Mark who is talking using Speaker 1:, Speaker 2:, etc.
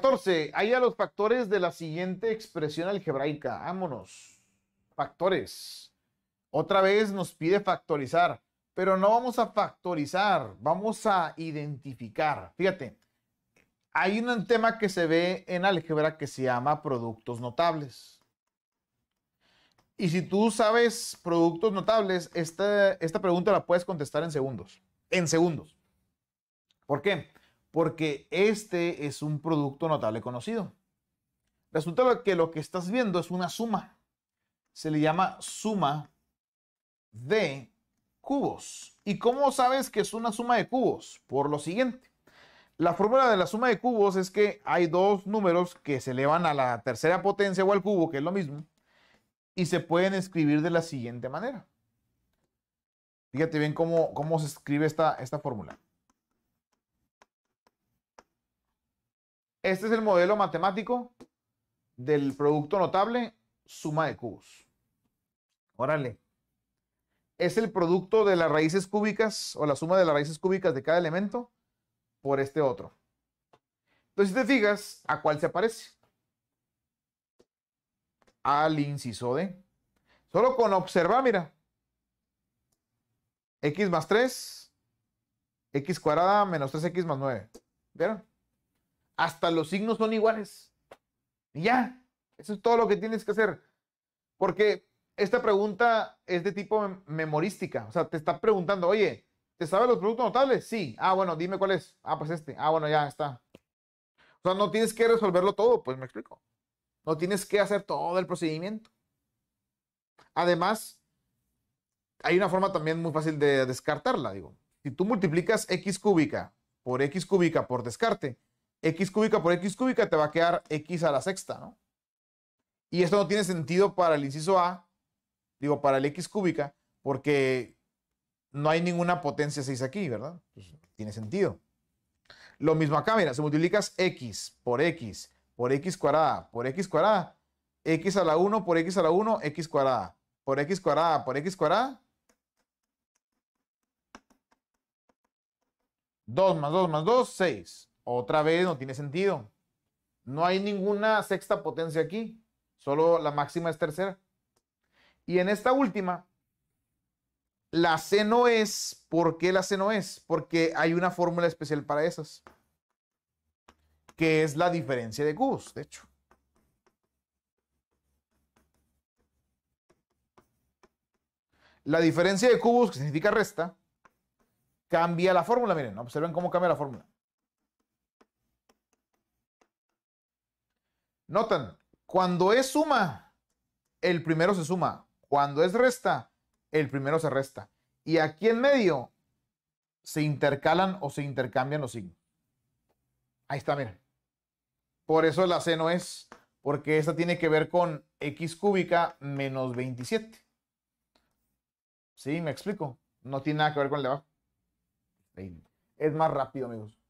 Speaker 1: 14. a los factores de la siguiente expresión algebraica. Vámonos. Factores. Otra vez nos pide factorizar, pero no vamos a factorizar, vamos a identificar. Fíjate, hay un tema que se ve en álgebra que se llama productos notables. Y si tú sabes productos notables, esta, esta pregunta la puedes contestar en segundos. En segundos. ¿Por qué? porque este es un producto notable conocido. Resulta que lo que estás viendo es una suma. Se le llama suma de cubos. ¿Y cómo sabes que es una suma de cubos? Por lo siguiente. La fórmula de la suma de cubos es que hay dos números que se elevan a la tercera potencia o al cubo, que es lo mismo, y se pueden escribir de la siguiente manera. Fíjate bien cómo, cómo se escribe esta, esta fórmula. Este es el modelo matemático del producto notable, suma de cubos. Órale. Es el producto de las raíces cúbicas o la suma de las raíces cúbicas de cada elemento por este otro. Entonces, si te fijas, ¿a cuál se aparece? Al inciso de... Solo con observar, mira. X más 3, X cuadrada menos 3X más 9. ¿Vieron? hasta los signos son iguales. Y ya, eso es todo lo que tienes que hacer. Porque esta pregunta es de tipo memorística. O sea, te está preguntando, oye, ¿te sabes los productos notables? Sí. Ah, bueno, dime cuál es. Ah, pues este. Ah, bueno, ya está. O sea, no tienes que resolverlo todo, pues me explico. No tienes que hacer todo el procedimiento. Además, hay una forma también muy fácil de descartarla, digo. Si tú multiplicas x cúbica por x cúbica por descarte, x cúbica por x cúbica te va a quedar x a la sexta, ¿no? Y esto no tiene sentido para el inciso A, digo, para el x cúbica, porque no hay ninguna potencia 6 aquí, ¿verdad? Tiene sentido. Lo mismo acá, mira, si multiplicas x por x por x cuadrada por x cuadrada, x a la 1 por x a la 1, x cuadrada por x cuadrada por x cuadrada, 2 más 2 más 2, 6. Otra vez no tiene sentido. No hay ninguna sexta potencia aquí. Solo la máxima es tercera. Y en esta última, la C no es. ¿Por qué la C no es? Porque hay una fórmula especial para esas. Que es la diferencia de cubos, de hecho. La diferencia de cubos, que significa resta, cambia la fórmula. Miren, observen cómo cambia la fórmula. Notan, cuando es suma, el primero se suma. Cuando es resta, el primero se resta. Y aquí en medio se intercalan o se intercambian los signos. Ahí está, miren. Por eso la C no es, porque esta tiene que ver con x cúbica menos 27. ¿Sí? ¿Me explico? No tiene nada que ver con el de abajo. Es más rápido, amigos.